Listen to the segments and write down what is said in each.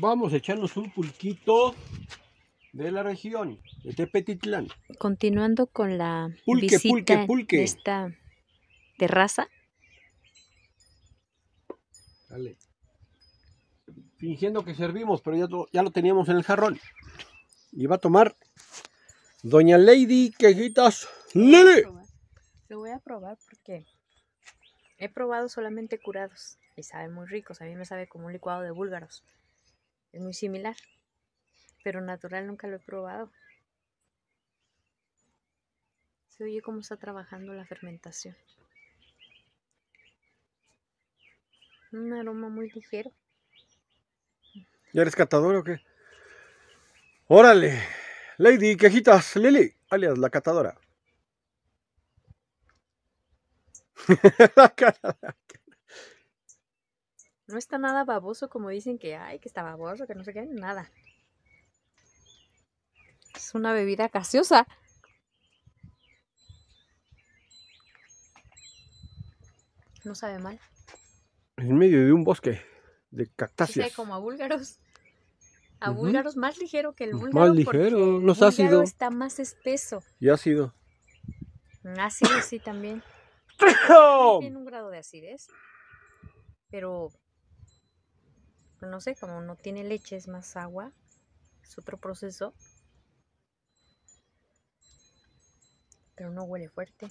Vamos a echarnos un pulquito de la región de Tepetitlán. Continuando con la visita de esta terraza. Dale. Fingiendo que servimos, pero ya, lo teníamos en el jarrón. Y va a tomar Doña Lady Quejitas Lele. Lo voy a probar porque he probado solamente curados y sabe muy ricos. A mí me sabe como un licuado de búlgaros. Es muy similar, pero natural nunca lo he probado. Se oye cómo está trabajando la fermentación. Un aroma muy ligero. ¿Ya eres catador o qué? Órale, Lady Quejitas Lili, alias la catadora. la catadora. No está nada baboso como dicen que hay, que está baboso, que no sé qué, nada. Es una bebida gaseosa. No sabe mal. En medio de un bosque de cactáceas. Sí, como a búlgaros. A búlgaros más ligero que el búlgaro. Más ligero, no es ácido. está más espeso. Y ácido. Ácido mm, sí también. Tiene un grado de acidez. Pero no sé, como no tiene leche, es más agua. Es otro proceso. Pero no huele fuerte.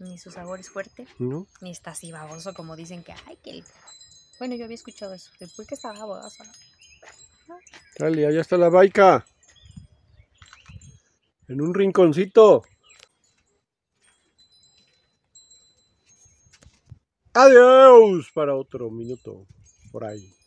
Ni su sabor es fuerte. No. Ni está así baboso como dicen que, hay que Bueno, yo había escuchado eso. después que estaba baboso. Dale, allá está la baica. En un rinconcito. Adiós para otro minuto por ahí.